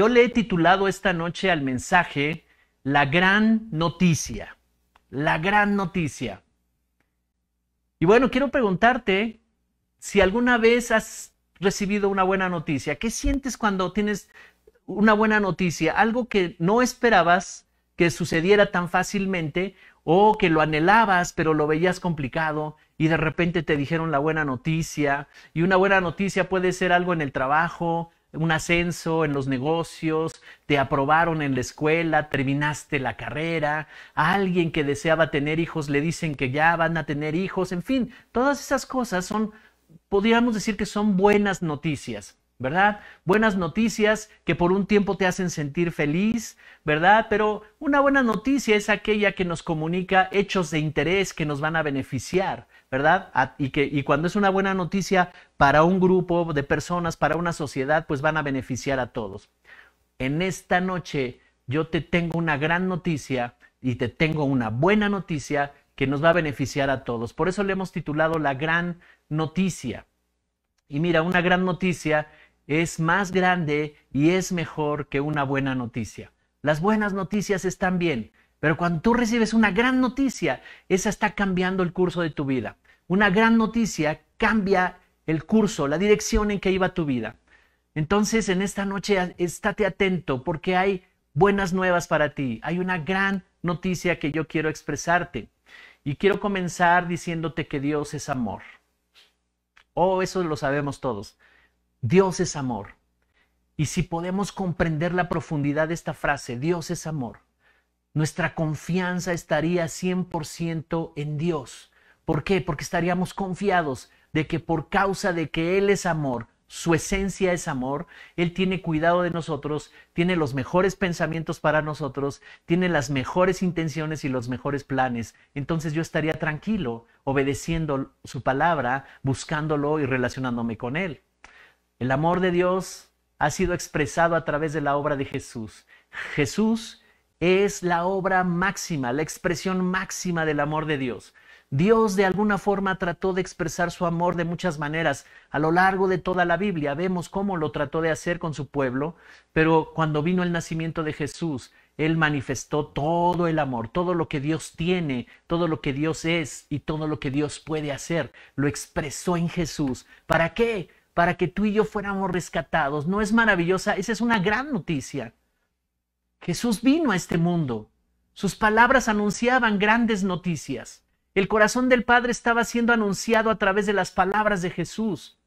Yo le he titulado esta noche al mensaje La gran noticia. La gran noticia. Y bueno, quiero preguntarte si alguna vez has recibido una buena noticia. ¿Qué sientes cuando tienes una buena noticia? Algo que no esperabas que sucediera tan fácilmente o que lo anhelabas pero lo veías complicado y de repente te dijeron la buena noticia. Y una buena noticia puede ser algo en el trabajo, un ascenso en los negocios, te aprobaron en la escuela, terminaste la carrera, a alguien que deseaba tener hijos le dicen que ya van a tener hijos, en fin, todas esas cosas son, podríamos decir que son buenas noticias. ¿Verdad? Buenas noticias que por un tiempo te hacen sentir feliz, ¿verdad? Pero una buena noticia es aquella que nos comunica hechos de interés que nos van a beneficiar, ¿verdad? Y, que, y cuando es una buena noticia para un grupo de personas, para una sociedad, pues van a beneficiar a todos. En esta noche yo te tengo una gran noticia y te tengo una buena noticia que nos va a beneficiar a todos. Por eso le hemos titulado La Gran Noticia. Y mira, una gran noticia es más grande y es mejor que una buena noticia. Las buenas noticias están bien, pero cuando tú recibes una gran noticia, esa está cambiando el curso de tu vida una gran noticia cambia el curso, la dirección en que iba tu vida. Entonces, en esta noche, estate atento porque hay buenas nuevas para ti. Hay una gran noticia que yo quiero expresarte. Y quiero comenzar diciéndote que Dios es amor. Oh, eso lo sabemos todos. Dios es amor. Y si podemos comprender la profundidad de esta frase, Dios es amor, nuestra confianza estaría 100% en Dios ¿Por qué? Porque estaríamos confiados de que por causa de que Él es amor, su esencia es amor, Él tiene cuidado de nosotros, tiene los mejores pensamientos para nosotros, tiene las mejores intenciones y los mejores planes. Entonces yo estaría tranquilo, obedeciendo su palabra, buscándolo y relacionándome con Él. El amor de Dios ha sido expresado a través de la obra de Jesús. Jesús es la obra máxima, la expresión máxima del amor de Dios. Dios de alguna forma trató de expresar su amor de muchas maneras. A lo largo de toda la Biblia vemos cómo lo trató de hacer con su pueblo, pero cuando vino el nacimiento de Jesús, Él manifestó todo el amor, todo lo que Dios tiene, todo lo que Dios es y todo lo que Dios puede hacer. Lo expresó en Jesús. ¿Para qué? Para que tú y yo fuéramos rescatados. ¿No es maravillosa? Esa es una gran noticia. Jesús vino a este mundo. Sus palabras anunciaban grandes noticias. El corazón del Padre estaba siendo anunciado a través de las palabras de Jesús.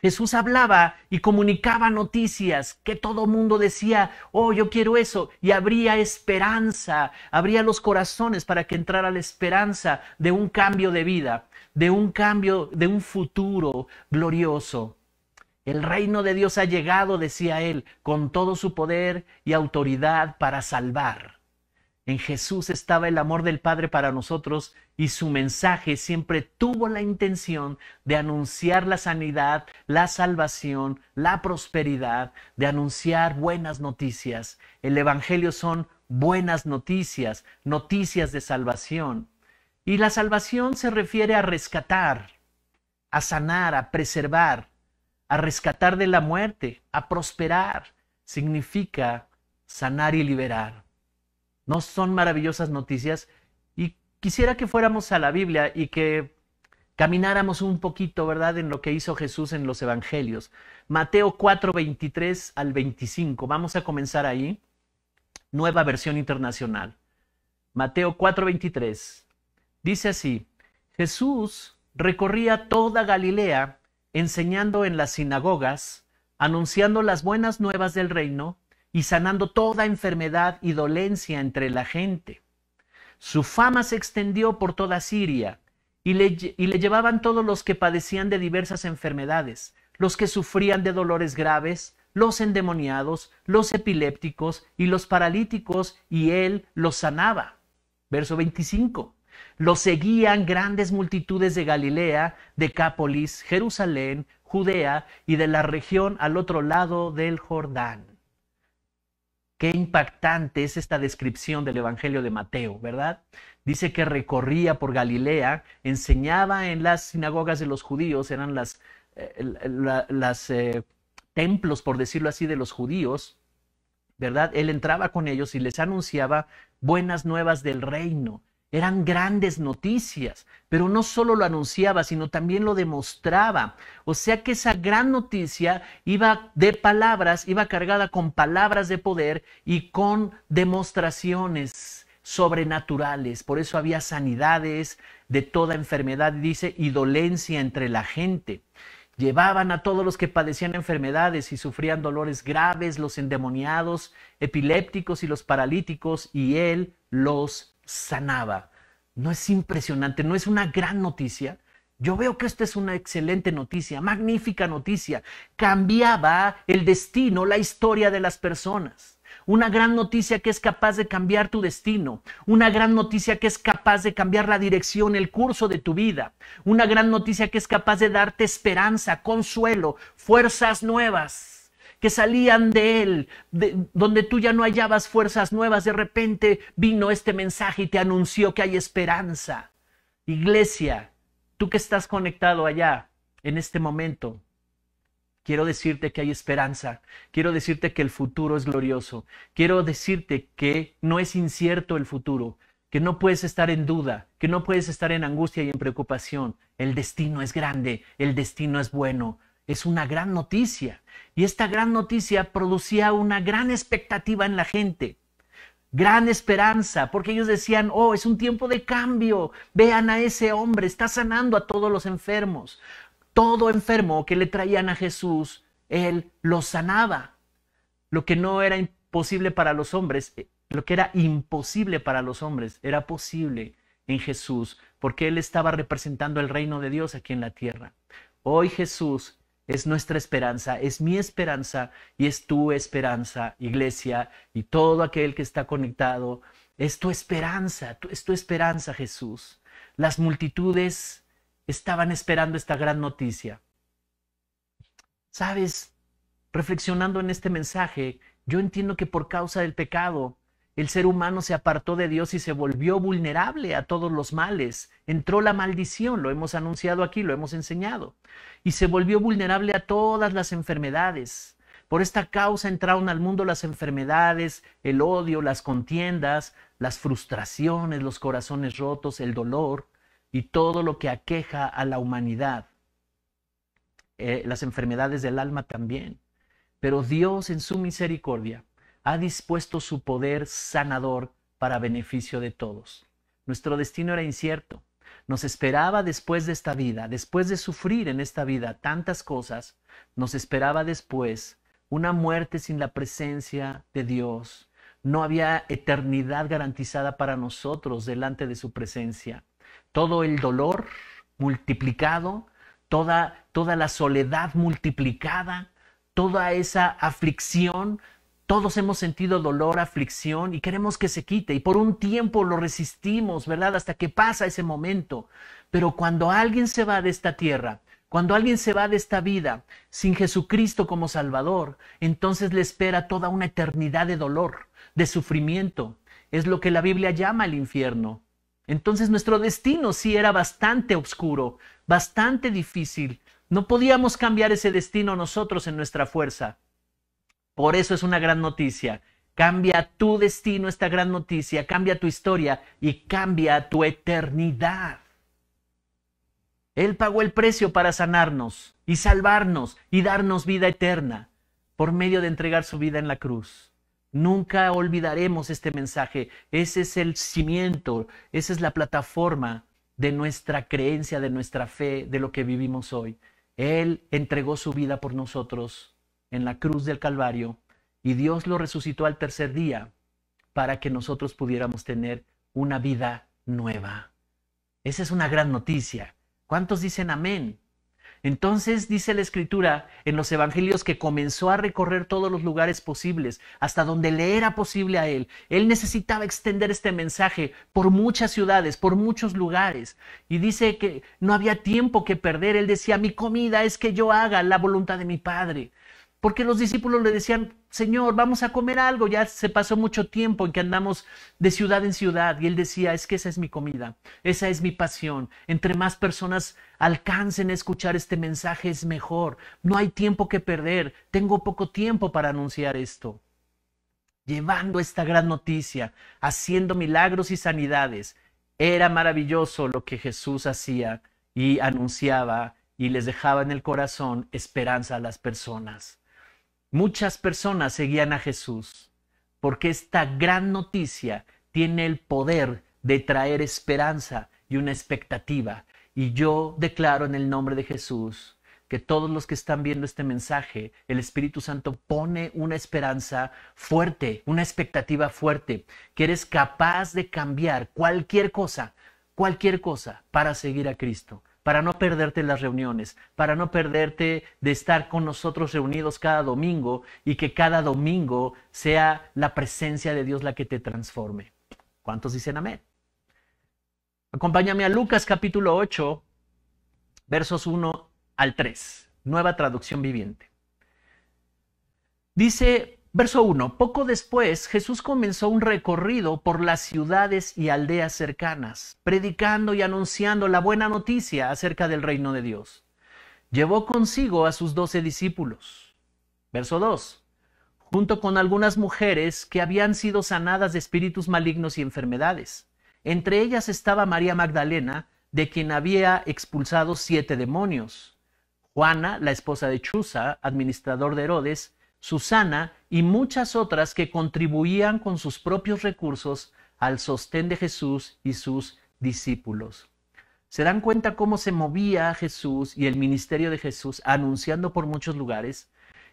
Jesús hablaba y comunicaba noticias que todo mundo decía, oh, yo quiero eso, y habría esperanza, habría los corazones para que entrara la esperanza de un cambio de vida, de un cambio, de un futuro glorioso. El reino de Dios ha llegado, decía él, con todo su poder y autoridad para salvar. En Jesús estaba el amor del Padre para nosotros y su mensaje siempre tuvo la intención de anunciar la sanidad, la salvación, la prosperidad, de anunciar buenas noticias. El Evangelio son buenas noticias, noticias de salvación. Y la salvación se refiere a rescatar, a sanar, a preservar, a rescatar de la muerte, a prosperar. Significa sanar y liberar. ¿No son maravillosas noticias? Y quisiera que fuéramos a la Biblia y que camináramos un poquito, ¿verdad?, en lo que hizo Jesús en los Evangelios. Mateo 4, 23 al 25. Vamos a comenzar ahí. Nueva versión internacional. Mateo 4:23 Dice así, Jesús recorría toda Galilea enseñando en las sinagogas, anunciando las buenas nuevas del reino y sanando toda enfermedad y dolencia entre la gente. Su fama se extendió por toda Siria y le, llevaban todos los que padecían de diversas enfermedades, los que sufrían de dolores graves, los endemoniados, los epilépticos y los paralíticos, y él los sanaba. Verso 25. Los seguían grandes multitudes de Galilea, Decápolis, Jerusalén, Judea y de la región al otro lado del Jordán. Qué impactante es esta descripción del Evangelio de Mateo, ¿verdad? Dice que recorría por Galilea, enseñaba en las sinagogas de los judíos, eran las, eh, eh, templos, por decirlo así, de los judíos, ¿verdad? Él entraba con ellos y les anunciaba buenas nuevas del reino. Eran grandes noticias, pero no solo lo anunciaba, sino también lo demostraba. O sea que esa gran noticia iba de palabras, iba cargada con palabras de poder y con demostraciones sobrenaturales. Por eso había sanidades de toda enfermedad, dice, y dolencia entre la gente. Llevaban a todos los que padecían enfermedades y sufrían dolores graves, los endemoniados, epilépticos y los paralíticos, y él los sanaba. ¿No es impresionante? ¿No es una gran noticia? Yo veo que esta es una excelente noticia, magnífica noticia. Cambiaba el destino, la historia de las personas. Una gran noticia que es capaz de cambiar tu destino. Una gran noticia que es capaz de cambiar la dirección, el curso de tu vida. Una gran noticia que es capaz de darte esperanza, consuelo, fuerzas nuevas que salían de él, de, donde tú ya no hallabas fuerzas nuevas, de repente vino este mensaje y te anunció que hay esperanza. Iglesia, tú que estás conectado allá en este momento, quiero decirte que hay esperanza, quiero decirte que el futuro es glorioso, quiero decirte que no es incierto el futuro, que no puedes estar en duda, que no puedes estar en angustia y en preocupación. El destino es grande, el destino es bueno, es una gran noticia. Y esta gran noticia producía una gran expectativa en la gente, gran esperanza, porque ellos decían, oh, es un tiempo de cambio, vean a ese hombre, está sanando a todos los enfermos. Todo enfermo que le traían a Jesús, él lo sanaba. Lo que no era imposible para los hombres, eh, lo que era imposible para los hombres, era posible en Jesús, porque él estaba representando el reino de Dios aquí en la tierra. Hoy Jesús es nuestra esperanza, es mi esperanza y es tu esperanza, iglesia, y todo aquel que está conectado, es tu esperanza, es tu esperanza, Jesús. Las multitudes estaban esperando esta gran noticia. Sabes, reflexionando en este mensaje, yo entiendo que por causa del pecado, el ser humano se apartó de Dios y se volvió vulnerable a todos los males. Entró la maldición, lo hemos anunciado aquí, lo hemos enseñado. Y se volvió vulnerable a todas las enfermedades. Por esta causa entraron al mundo las enfermedades, el odio, las contiendas, las frustraciones, los corazones rotos, el dolor y todo lo que aqueja a la humanidad. Eh, las enfermedades del alma también. Pero Dios en su misericordia ha dispuesto su poder sanador para beneficio de todos. Nuestro destino era incierto. Nos esperaba después de esta vida, después de sufrir en esta vida tantas cosas, nos esperaba después una muerte sin la presencia de Dios. No había eternidad garantizada para nosotros delante de su presencia. Todo el dolor multiplicado, toda, toda la soledad multiplicada, toda esa aflicción todos hemos sentido dolor, aflicción y queremos que se quite y por un tiempo lo resistimos, ¿verdad? Hasta que pasa ese momento. Pero cuando alguien se va de esta tierra, cuando alguien se va de esta vida sin Jesucristo como Salvador, entonces le espera toda una eternidad de dolor, de sufrimiento. Es lo que la Biblia llama el infierno. Entonces nuestro destino sí era bastante oscuro, bastante difícil. No podíamos cambiar ese destino nosotros en nuestra fuerza. Por eso es una gran noticia. Cambia tu destino esta gran noticia, cambia tu historia y cambia tu eternidad. Él pagó el precio para sanarnos y salvarnos y darnos vida eterna por medio de entregar su vida en la cruz. Nunca olvidaremos este mensaje. Ese es el cimiento, esa es la plataforma de nuestra creencia, de nuestra fe, de lo que vivimos hoy. Él entregó su vida por nosotros en la cruz del Calvario y Dios lo resucitó al tercer día para que nosotros pudiéramos tener una vida nueva. Esa es una gran noticia. ¿Cuántos dicen amén? Entonces dice la escritura en los evangelios que comenzó a recorrer todos los lugares posibles, hasta donde le era posible a él. Él necesitaba extender este mensaje por muchas ciudades, por muchos lugares. Y dice que no había tiempo que perder. Él decía, mi comida es que yo haga la voluntad de mi Padre porque los discípulos le decían, Señor, vamos a comer algo, ya se pasó mucho tiempo en que andamos de ciudad en ciudad, y él decía, es que esa es mi comida, esa es mi pasión, entre más personas alcancen a escuchar este mensaje es mejor, no hay tiempo que perder, tengo poco tiempo para anunciar esto. Llevando esta gran noticia, haciendo milagros y sanidades, era maravilloso lo que Jesús hacía y anunciaba y les dejaba en el corazón esperanza a las personas. Muchas personas seguían a Jesús porque esta gran noticia tiene el poder de traer esperanza y una expectativa. Y yo declaro en el nombre de Jesús que todos los que están viendo este mensaje, el Espíritu Santo pone una esperanza fuerte, una expectativa fuerte, que eres capaz de cambiar cualquier cosa, cualquier cosa para seguir a Cristo para no perderte las reuniones, para no perderte de estar con nosotros reunidos cada domingo y que cada domingo sea la presencia de Dios la que te transforme. ¿Cuántos dicen amén? Acompáñame a Lucas capítulo 8, versos 1 al 3, nueva traducción viviente. Dice Verso 1. Poco después Jesús comenzó un recorrido por las ciudades y aldeas cercanas, predicando y anunciando la buena noticia acerca del reino de Dios. Llevó consigo a sus doce discípulos. Verso 2. Junto con algunas mujeres que habían sido sanadas de espíritus malignos y enfermedades. Entre ellas estaba María Magdalena, de quien había expulsado siete demonios. Juana, la esposa de Chuza, administrador de Herodes, Susana y muchas otras que contribuían con sus propios recursos al sostén de Jesús y sus discípulos. ¿Se dan cuenta cómo se movía Jesús y el ministerio de Jesús anunciando por muchos lugares?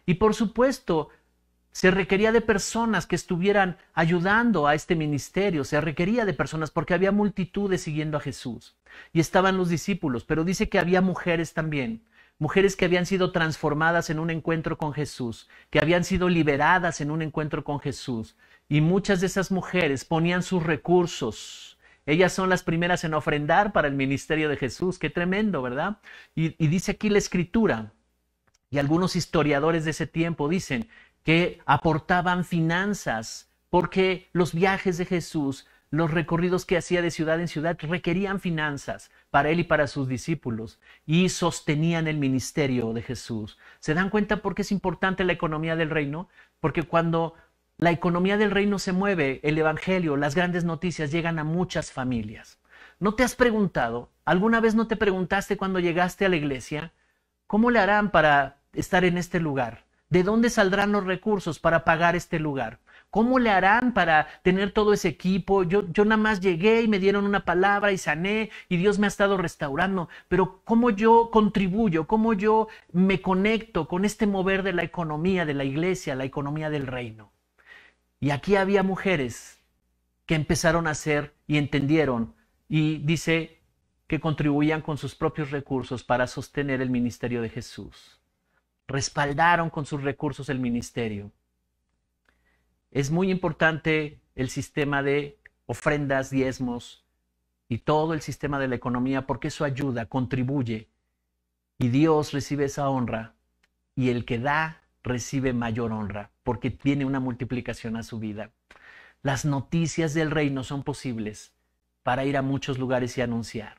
Y por supuesto, se requería de personas que estuvieran ayudando a este ministerio, se requería de personas porque había multitudes siguiendo a Jesús y estaban los discípulos, pero dice que había mujeres también mujeres que habían sido transformadas en un encuentro con Jesús, que habían sido liberadas en un encuentro con Jesús. Y muchas de esas mujeres ponían sus recursos. Ellas son las primeras en ofrendar para el ministerio de Jesús. Qué tremendo, ¿verdad? Y, dice aquí la escritura, y algunos historiadores de ese tiempo dicen que aportaban finanzas porque los viajes de Jesús los recorridos que hacía de ciudad en ciudad requerían finanzas para él y para sus discípulos y sostenían el ministerio de Jesús. ¿Se dan cuenta por qué es importante la economía del reino? Porque cuando la economía del reino se mueve, el Evangelio, las grandes noticias llegan a muchas familias. ¿No te has preguntado, alguna vez no te preguntaste cuando llegaste a la iglesia, cómo le harán para estar en este lugar? ¿De dónde saldrán los recursos para pagar este lugar? ¿Cómo le harán para tener todo ese equipo? Yo, yo nada más llegué y me dieron una palabra y sané y Dios me ha estado restaurando, pero ¿cómo yo contribuyo? ¿Cómo yo me conecto con este mover de la economía de la iglesia, la economía del reino? Y aquí había mujeres que empezaron a hacer y entendieron y dice que contribuían con sus propios recursos para sostener el ministerio de Jesús respaldaron con sus recursos el ministerio. Es muy importante el sistema de ofrendas, diezmos y todo el sistema de la economía porque eso ayuda, contribuye y Dios recibe esa honra y el que da recibe mayor honra porque tiene una multiplicación a su vida. Las noticias del reino son posibles para ir a muchos lugares y anunciar.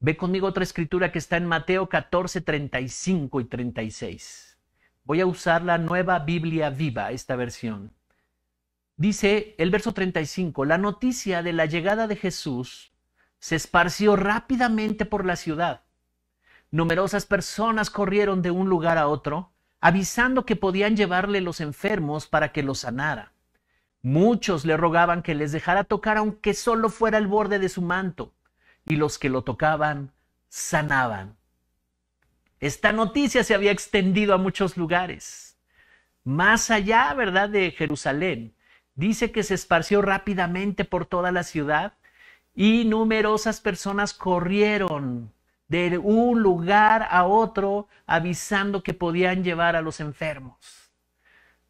Ve conmigo otra escritura que está en Mateo 14, 35 y 36. Voy a usar la nueva Biblia viva, esta versión. Dice el verso 35, la noticia de la llegada de Jesús se esparció rápidamente por la ciudad. Numerosas personas corrieron de un lugar a otro, avisando que podían llevarle los enfermos para que los sanara. Muchos le rogaban que les dejara tocar aunque solo fuera el borde de su manto y los que lo tocaban sanaban. Esta noticia se había extendido a muchos lugares. Más allá, ¿verdad?, de Jerusalén. Dice que se esparció rápidamente por toda la ciudad y numerosas personas corrieron de un lugar a otro avisando que podían llevar a los enfermos.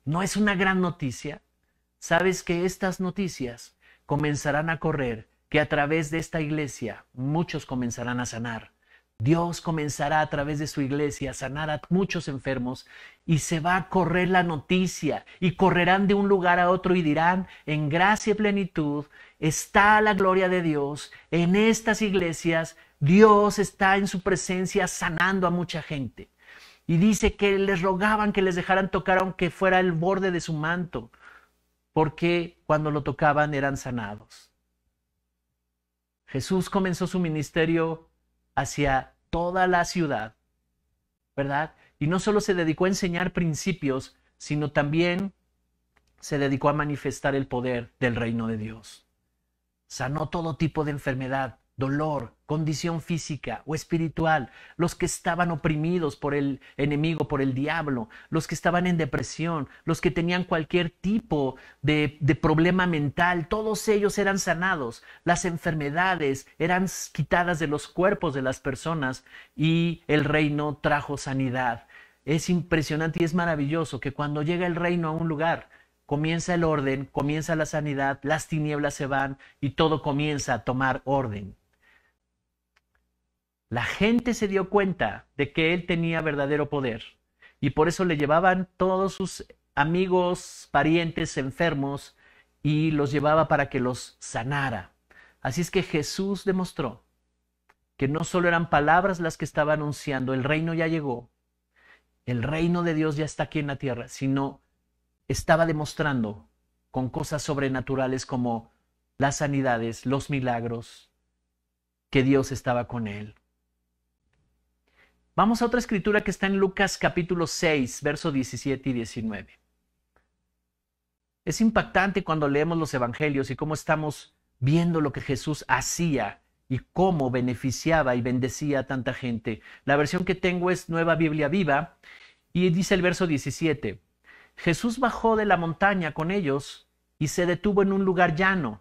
No es una gran noticia. Sabes que estas noticias comenzarán a correr y a través de esta iglesia muchos comenzarán a sanar. Dios comenzará a través de su iglesia a sanar a muchos enfermos y se va a correr la noticia y correrán de un lugar a otro y dirán, en gracia y plenitud está la gloria de Dios, en estas iglesias Dios está en su presencia sanando a mucha gente. Y dice que les rogaban que les dejaran tocar aunque fuera el borde de su manto, porque cuando lo tocaban eran sanados. Jesús comenzó su ministerio hacia toda la ciudad, ¿verdad? Y no solo se dedicó a enseñar principios, sino también se dedicó a manifestar el poder del reino de Dios. Sanó todo tipo de enfermedad, dolor, condición física o espiritual, los que estaban oprimidos por el enemigo, por el diablo, los que estaban en depresión, los que tenían cualquier tipo de, de, problema mental, todos ellos eran sanados, las enfermedades eran quitadas de los cuerpos de las personas y el reino trajo sanidad. Es impresionante y es maravilloso que cuando llega el reino a un lugar, comienza el orden, comienza la sanidad, las tinieblas se van y todo comienza a tomar orden. La gente se dio cuenta de que él tenía verdadero poder y por eso le llevaban todos sus amigos, parientes enfermos y los llevaba para que los sanara. Así es que Jesús demostró que no solo eran palabras las que estaba anunciando, el reino ya llegó, el reino de Dios ya está aquí en la tierra, sino estaba demostrando con cosas sobrenaturales como las sanidades, los milagros, que Dios estaba con él. Vamos a otra escritura que está en Lucas capítulo 6, verso 17 y 19. Es impactante cuando leemos los evangelios y cómo estamos viendo lo que Jesús hacía y cómo beneficiaba y bendecía a tanta gente. La versión que tengo es Nueva Biblia Viva y dice el verso 17, Jesús bajó de la montaña con ellos y se detuvo en un lugar llano.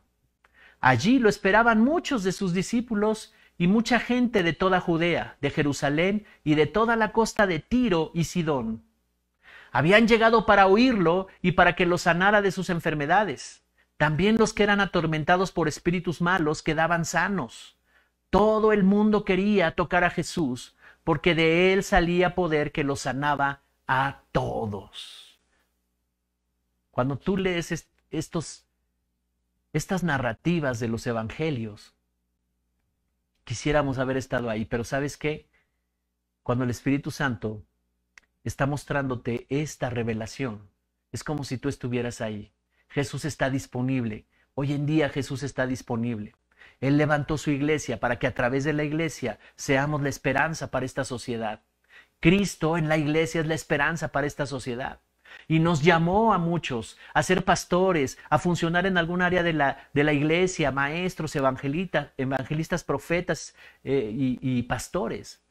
Allí lo esperaban muchos de sus discípulos y mucha gente de toda Judea, de Jerusalén y de toda la costa de Tiro y Sidón. Habían llegado para oírlo y para que lo sanara de sus enfermedades. También los que eran atormentados por espíritus malos quedaban sanos. Todo el mundo quería tocar a Jesús, porque de él salía poder que lo sanaba a todos. Cuando tú lees estos, estas narrativas de los evangelios, quisiéramos haber estado ahí, pero ¿sabes qué? Cuando el Espíritu Santo está mostrándote esta revelación, es como si tú estuvieras ahí. Jesús está disponible. Hoy en día Jesús está disponible. Él levantó su iglesia para que a través de la iglesia seamos la esperanza para esta sociedad. Cristo en la iglesia es la esperanza para esta sociedad y nos llamó a muchos a ser pastores, a funcionar en algún área de la, de la iglesia, maestros, evangelistas, evangelistas profetas eh, y, y pastores,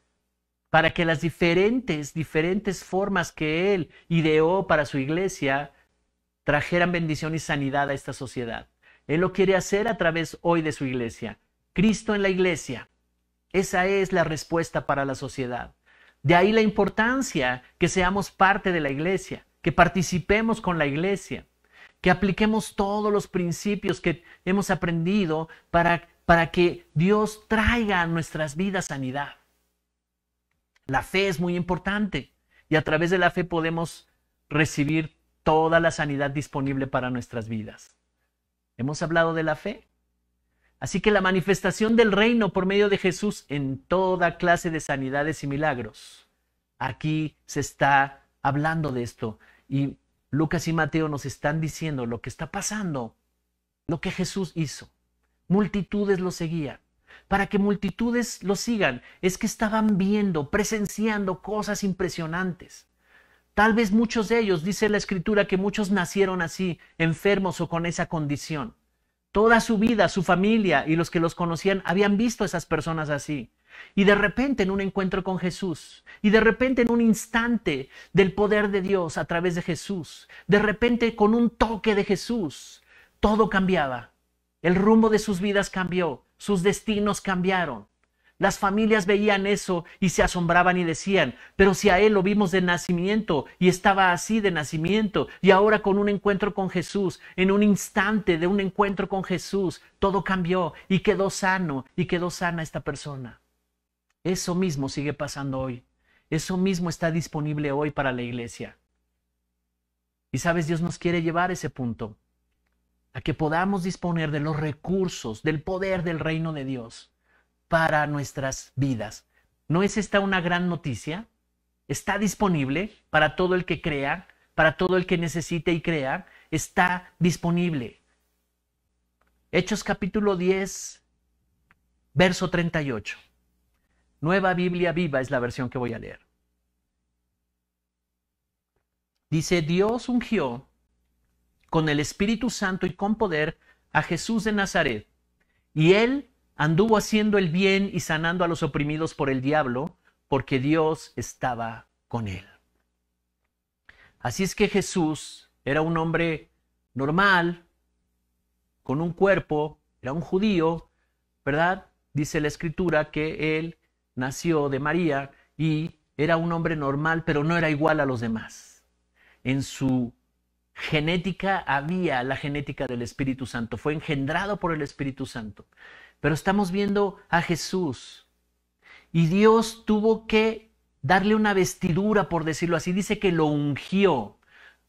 para que las diferentes, diferentes formas que Él ideó para su iglesia trajeran bendición y sanidad a esta sociedad. Él lo quiere hacer a través hoy de su iglesia. Cristo en la iglesia. Esa es la respuesta para la sociedad. De ahí la importancia que seamos parte de la iglesia que participemos con la iglesia, que apliquemos todos los principios que hemos aprendido para, para que Dios traiga a nuestras vidas sanidad. La fe es muy importante y a través de la fe podemos recibir toda la sanidad disponible para nuestras vidas. Hemos hablado de la fe. Así que la manifestación del reino por medio de Jesús en toda clase de sanidades y milagros. Aquí se está hablando de esto. Y Lucas y Mateo nos están diciendo lo que está pasando, lo que Jesús hizo. Multitudes lo seguían. Para que multitudes lo sigan, es que estaban viendo, presenciando cosas impresionantes. Tal vez muchos de ellos, dice la escritura, que muchos nacieron así, enfermos o con esa condición. Toda su vida, su familia y los que los conocían habían visto a esas personas así. Y de repente en un encuentro con Jesús, y de repente en un instante del poder de Dios a través de Jesús, de repente con un toque de Jesús, todo cambiaba. El rumbo de sus vidas cambió, sus destinos cambiaron. Las familias veían eso y se asombraban y decían, pero si a él lo vimos de nacimiento y estaba así de nacimiento y ahora con un encuentro con Jesús, en un instante de un encuentro con Jesús, todo cambió y quedó sano y quedó sana esta persona. Eso mismo sigue pasando hoy. Eso mismo está disponible hoy para la iglesia. Y sabes, Dios nos quiere llevar a ese punto, a que podamos disponer de los recursos, del poder del reino de Dios para nuestras vidas. ¿No es esta una gran noticia? Está disponible para todo el que crea, para todo el que necesite y crea, está disponible. Hechos capítulo 10, verso 38. Nueva Biblia Viva es la versión que voy a leer. Dice, Dios ungió con el Espíritu Santo y con poder a Jesús de Nazaret, y él anduvo haciendo el bien y sanando a los oprimidos por el diablo, porque Dios estaba con él. Así es que Jesús era un hombre normal, con un cuerpo, era un judío, ¿verdad? Dice la escritura que él nació de María y era un hombre normal, pero no era igual a los demás. En su genética había la genética del Espíritu Santo, fue engendrado por el Espíritu Santo. Pero estamos viendo a Jesús y Dios tuvo que darle una vestidura, por decirlo así. Dice que lo ungió.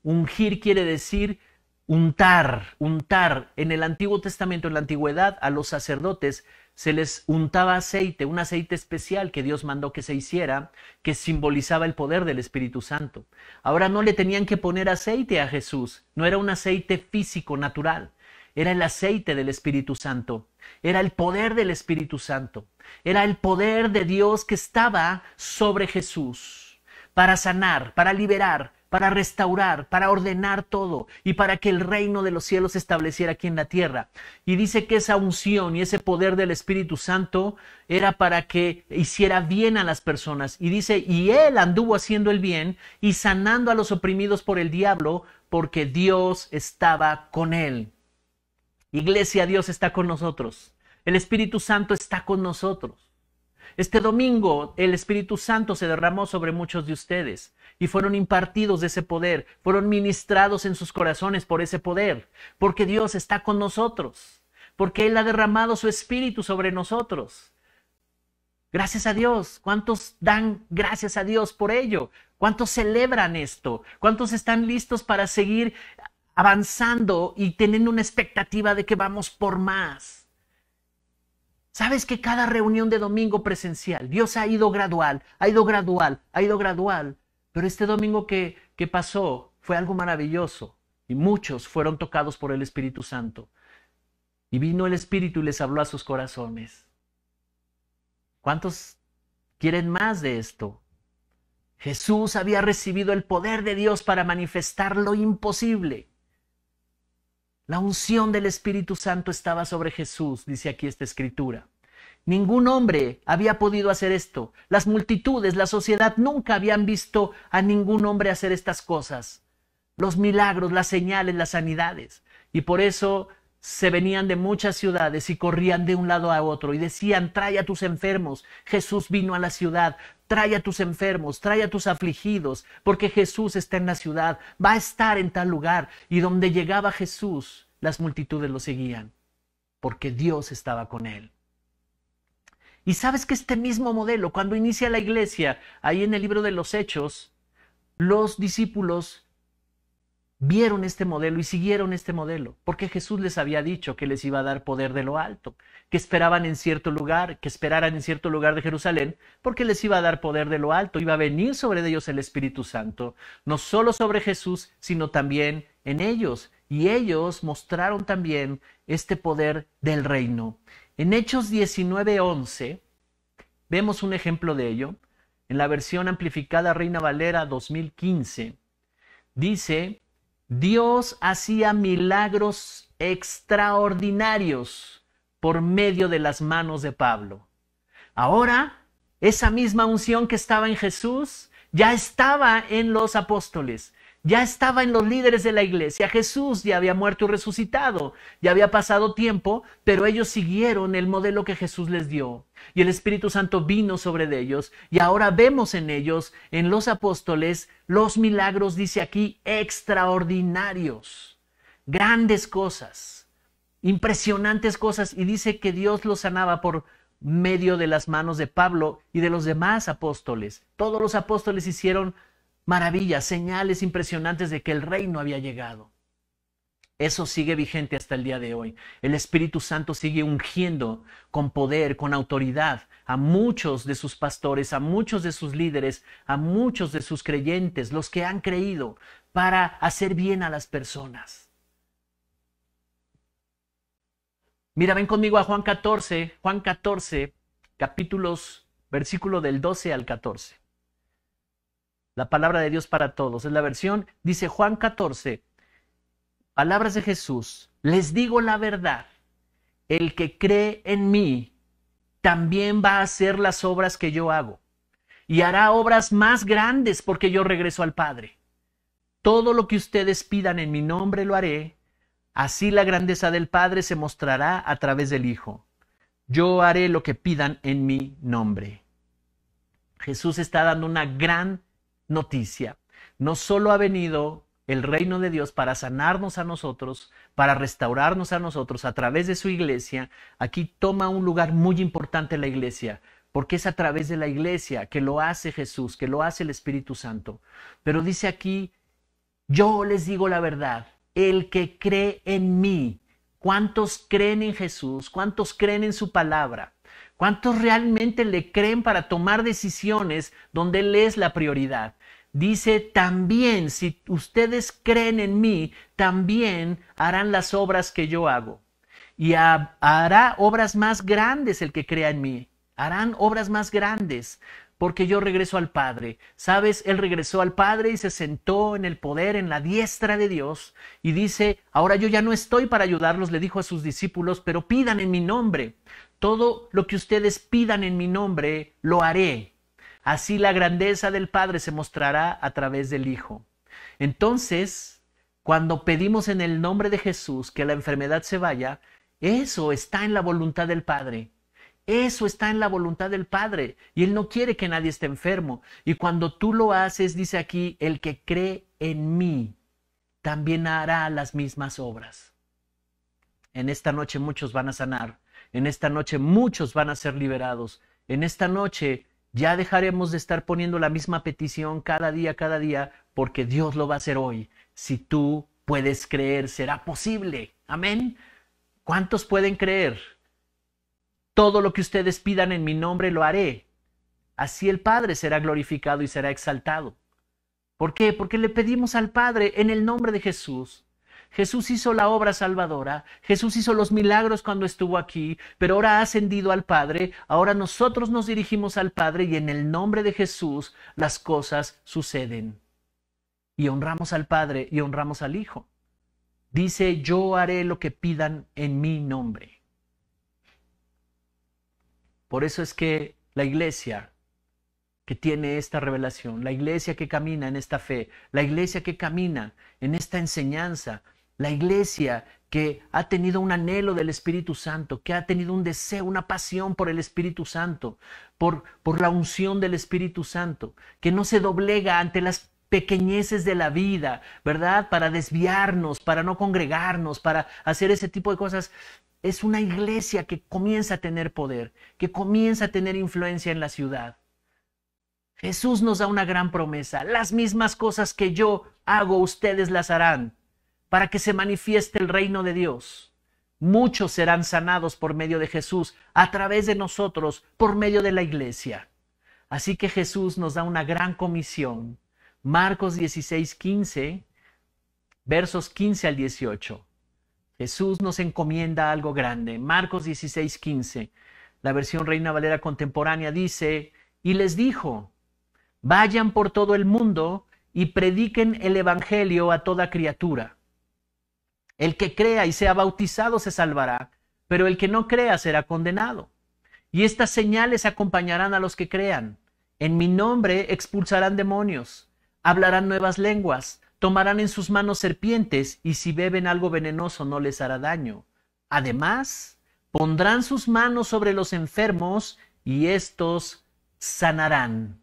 Ungir quiere decir untar, untar. En el Antiguo Testamento, en la antigüedad, a los sacerdotes se les untaba aceite, un aceite especial que Dios mandó que se hiciera, que simbolizaba el poder del Espíritu Santo. Ahora no le tenían que poner aceite a Jesús, no era un aceite físico natural, era el aceite del Espíritu Santo, era el poder del Espíritu Santo, era el poder de Dios que estaba sobre Jesús para sanar, para liberar, para restaurar, para ordenar todo y para que el reino de los cielos se estableciera aquí en la tierra. Y dice que esa unción y ese poder del Espíritu Santo era para que hiciera bien a las personas. Y dice, y él anduvo haciendo el bien y sanando a los oprimidos por el diablo, porque Dios estaba con él. Iglesia, Dios está con nosotros. El Espíritu Santo está con nosotros. Este domingo el Espíritu Santo se derramó sobre muchos de ustedes y fueron impartidos de ese poder, fueron ministrados en sus corazones por ese poder, porque Dios está con nosotros, porque Él ha derramado su espíritu sobre nosotros. Gracias a Dios. ¿Cuántos dan gracias a Dios por ello? ¿Cuántos celebran esto? ¿Cuántos están listos para seguir avanzando y teniendo una expectativa de que vamos por más? Sabes que cada reunión de domingo presencial, Dios ha ido gradual, ha ido gradual, ha ido gradual, pero este domingo que, pasó fue algo maravilloso y muchos fueron tocados por el Espíritu Santo. Y vino el Espíritu y les habló a sus corazones. ¿Cuántos quieren más de esto? Jesús había recibido el poder de Dios para manifestar lo imposible. La unción del Espíritu Santo estaba sobre Jesús, dice aquí esta escritura. Ningún hombre había podido hacer esto. Las multitudes, la sociedad nunca habían visto a ningún hombre hacer estas cosas. Los milagros, las señales, las sanidades. Y por eso se venían de muchas ciudades y corrían de un lado a otro y decían, trae a tus enfermos. Jesús vino a la ciudad, trae a tus enfermos, trae a tus afligidos, porque Jesús está en la ciudad, va a estar en tal lugar. Y donde llegaba Jesús, las multitudes lo seguían, porque Dios estaba con él. Y sabes que este mismo modelo, cuando inicia la iglesia, ahí en el libro de los Hechos, los discípulos vieron este modelo y siguieron este modelo, porque Jesús les había dicho que les iba a dar poder de lo alto, que esperaban en cierto lugar, que esperaran en cierto lugar de Jerusalén, porque les iba a dar poder de lo alto, iba a venir sobre ellos el Espíritu Santo, no solo sobre Jesús, sino también en ellos. Y ellos mostraron también este poder del reino. En Hechos 19:11 vemos un ejemplo de ello. En la versión amplificada Reina Valera 2015 dice, Dios hacía milagros extraordinarios por medio de las manos de Pablo. Ahora, esa misma unción que estaba en Jesús ya estaba en los apóstoles ya estaba en los líderes de la iglesia. Jesús ya había muerto y resucitado, ya había pasado tiempo, pero ellos siguieron el modelo que Jesús les dio. Y el Espíritu Santo vino sobre de ellos y ahora vemos en ellos, en los apóstoles, los milagros, dice aquí, extraordinarios, grandes cosas, impresionantes cosas. Y dice que Dios los sanaba por medio de las manos de Pablo y de los demás apóstoles. Todos los apóstoles hicieron maravillas, señales impresionantes de que el reino había llegado. Eso sigue vigente hasta el día de hoy. El Espíritu Santo sigue ungiendo con poder, con autoridad a muchos de sus pastores, a muchos de sus líderes, a muchos de sus creyentes, los que han creído, para hacer bien a las personas. Mira, ven conmigo a Juan 14, Juan 14, capítulos, versículo del 12 al 14 la palabra de Dios para todos. Es la versión, dice Juan 14, palabras de Jesús, les digo la verdad, el que cree en mí también va a hacer las obras que yo hago y hará obras más grandes porque yo regreso al Padre. Todo lo que ustedes pidan en mi nombre lo haré, así la grandeza del Padre se mostrará a través del Hijo. Yo haré lo que pidan en mi nombre. Jesús está dando una gran noticia. No solo ha venido el reino de Dios para sanarnos a nosotros, para restaurarnos a nosotros a través de su iglesia, aquí toma un lugar muy importante la iglesia, porque es a través de la iglesia que lo hace Jesús, que lo hace el Espíritu Santo. Pero dice aquí, yo les digo la verdad, el que cree en mí, ¿cuántos creen en Jesús? ¿Cuántos creen en su palabra? ¿Cuántos realmente le creen para tomar decisiones donde Él es la prioridad? Dice, también, si ustedes creen en mí, también harán las obras que yo hago. Y hará obras más grandes el que crea en mí. Harán obras más grandes porque yo regreso al Padre. Sabes, Él regresó al Padre y se sentó en el poder, en la diestra de Dios, y dice, ahora yo ya no estoy para ayudarlos, le dijo a sus discípulos, pero pidan en mi nombre. Todo lo que ustedes pidan en mi nombre, lo haré. Así la grandeza del Padre se mostrará a través del Hijo. Entonces, cuando pedimos en el nombre de Jesús que la enfermedad se vaya, eso está en la voluntad del Padre. Eso está en la voluntad del Padre. Y Él no quiere que nadie esté enfermo. Y cuando tú lo haces, dice aquí, el que cree en mí también hará las mismas obras. En esta noche muchos van a sanar en esta noche muchos van a ser liberados. En esta noche ya dejaremos de estar poniendo la misma petición cada día, cada día, porque Dios lo va a hacer hoy. Si tú puedes creer, será posible. Amén. ¿Cuántos pueden creer? Todo lo que ustedes pidan en mi nombre lo haré. Así el Padre será glorificado y será exaltado. ¿Por qué? Porque le pedimos al Padre en el nombre de Jesús. Jesús hizo la obra salvadora, Jesús hizo los milagros cuando estuvo aquí, pero ahora ha ascendido al Padre, ahora nosotros nos dirigimos al Padre y en el nombre de Jesús las cosas suceden. Y honramos al Padre y honramos al Hijo. Dice, yo haré lo que pidan en mi nombre. Por eso es que la iglesia que tiene esta revelación, la iglesia que camina en esta fe, la iglesia que camina en esta enseñanza, la iglesia que ha tenido un anhelo del Espíritu Santo, que ha tenido un deseo, una pasión por el Espíritu Santo, por, por la unción del Espíritu Santo, que no se doblega ante las pequeñeces de la vida, ¿verdad? Para desviarnos, para no congregarnos, para hacer ese tipo de cosas. Es una iglesia que comienza a tener poder, que comienza a tener influencia en la ciudad. Jesús nos da una gran promesa. Las mismas cosas que yo hago, ustedes las harán para que se manifieste el reino de Dios. Muchos serán sanados por medio de Jesús, a través de nosotros, por medio de la iglesia. Así que Jesús nos da una gran comisión. Marcos 16, 15, versos 15 al 18. Jesús nos encomienda algo grande. Marcos 16, 15. La versión Reina Valera contemporánea dice, y les dijo, vayan por todo el mundo y prediquen el Evangelio a toda criatura. El que crea y sea bautizado se salvará, pero el que no crea será condenado. Y estas señales acompañarán a los que crean. En mi nombre expulsarán demonios, hablarán nuevas lenguas, tomarán en sus manos serpientes, y si beben algo venenoso no les hará daño. Además, pondrán sus manos sobre los enfermos y estos sanarán.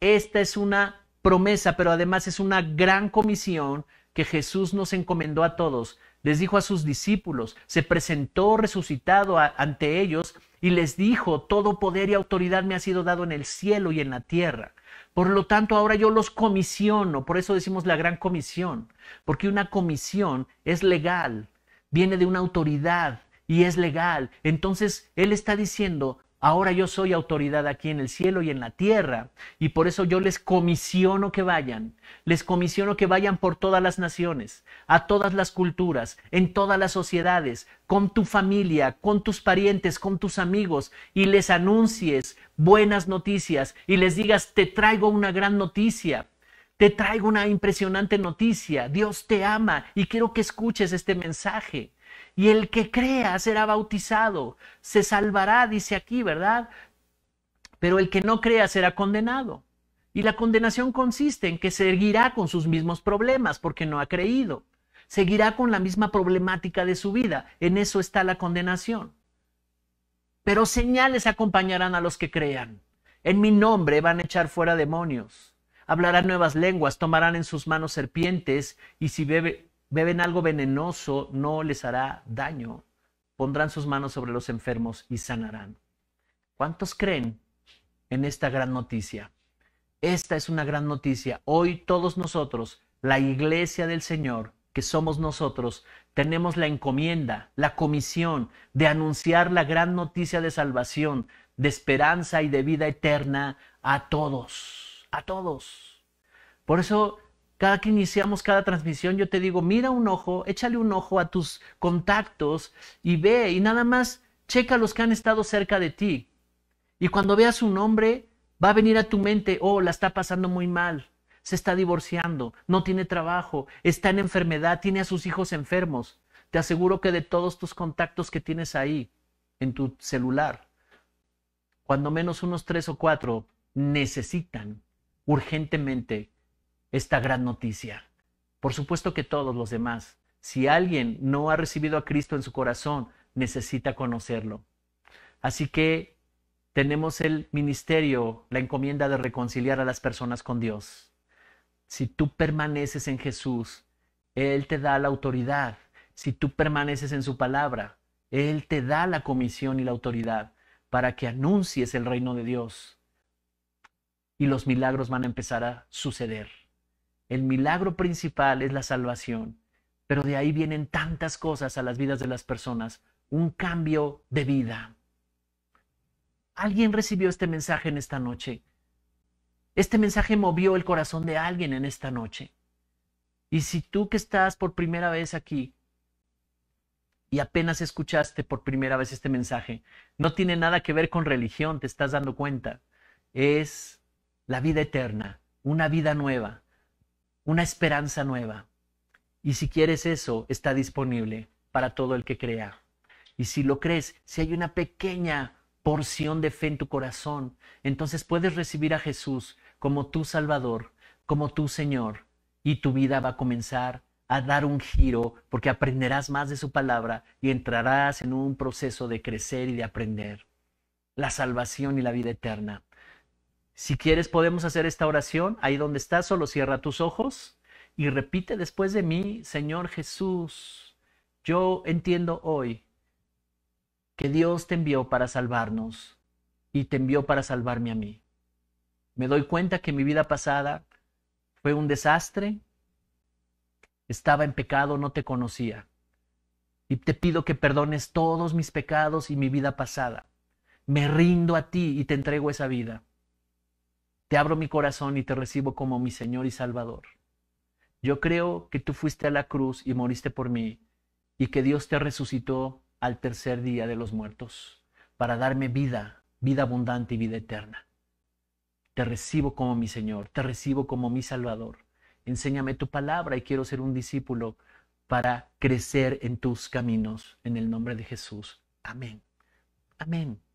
Esta es una promesa, pero además es una gran comisión Jesús nos encomendó a todos. Les dijo a sus discípulos, se presentó resucitado ante ellos y les dijo, todo poder y autoridad me ha sido dado en el cielo y en la tierra. Por lo tanto, ahora yo los comisiono, por eso decimos la gran comisión, porque una comisión es legal, viene de una autoridad y es legal. Entonces, Él está diciendo, Ahora yo soy autoridad aquí en el cielo y en la tierra, y por eso yo les comisiono que vayan, les comisiono que vayan por todas las naciones, a todas las culturas, en todas las sociedades, con tu familia, con tus parientes, con tus amigos, y les anuncies buenas noticias y les digas, te traigo una gran noticia. Te traigo una impresionante noticia. Dios te ama y quiero que escuches este mensaje y el que crea será bautizado, se salvará, dice aquí, ¿verdad? Pero el que no crea será condenado. Y la condenación consiste en que seguirá con sus mismos problemas porque no ha creído. Seguirá con la misma problemática de su vida. En eso está la condenación. Pero señales acompañarán a los que crean. En mi nombre van a echar fuera demonios. Hablarán nuevas lenguas, tomarán en sus manos serpientes y si bebe, beben algo venenoso, no les hará daño. Pondrán sus manos sobre los enfermos y sanarán. ¿Cuántos creen en esta gran noticia? Esta es una gran noticia. Hoy todos nosotros, la iglesia del Señor, que somos nosotros, tenemos la encomienda, la comisión de anunciar la gran noticia de salvación, de esperanza y de vida eterna a todos, a todos. Por eso cada que iniciamos cada transmisión, yo te digo, mira un ojo, échale un ojo a tus contactos y ve y nada más checa los que han estado cerca de ti. Y cuando veas un hombre, va a venir a tu mente, oh, la está pasando muy mal, se está divorciando, no tiene trabajo, está en enfermedad, tiene a sus hijos enfermos. Te aseguro que de todos tus contactos que tienes ahí, en tu celular, cuando menos unos tres o cuatro necesitan urgentemente esta gran noticia. Por supuesto que todos los demás. Si alguien no ha recibido a Cristo en su corazón, necesita conocerlo. Así que tenemos el ministerio, la encomienda de reconciliar a las personas con Dios. Si tú permaneces en Jesús, Él te da la autoridad. Si tú permaneces en su palabra, Él te da la comisión y la autoridad para que anuncies el reino de Dios. Y los milagros van a empezar a suceder. El milagro principal es la salvación, pero de ahí vienen tantas cosas a las vidas de las personas, un cambio de vida. Alguien recibió este mensaje en esta noche. Este mensaje movió el corazón de alguien en esta noche. Y si tú que estás por primera vez aquí y apenas escuchaste por primera vez este mensaje, no tiene nada que ver con religión, te estás dando cuenta. Es la vida eterna, una vida nueva una esperanza nueva. Y si quieres eso, está disponible para todo el que crea. Y si lo crees, si hay una pequeña porción de fe en tu corazón, entonces puedes recibir a Jesús como tu Salvador, como tu Señor, y tu vida va a comenzar a dar un giro porque aprenderás más de su palabra y entrarás en un proceso de crecer y de aprender la salvación y la vida eterna. Si quieres, podemos hacer esta oración ahí donde estás, solo cierra tus ojos y repite después de mí, Señor Jesús, yo entiendo hoy que Dios te envió para salvarnos y te envió para salvarme a mí. Me doy cuenta que mi vida pasada fue un desastre, estaba en pecado, no te conocía. Y te pido que perdones todos mis pecados y mi vida pasada. Me rindo a ti y te entrego esa vida te abro mi corazón y te recibo como mi Señor y Salvador. Yo creo que tú fuiste a la cruz y moriste por mí, y que Dios te resucitó al tercer día de los muertos, para darme vida, vida abundante y vida eterna. Te recibo como mi Señor, te recibo como mi Salvador. Enséñame tu palabra y quiero ser un discípulo para crecer en tus caminos, en el nombre de Jesús. Amén. Amén.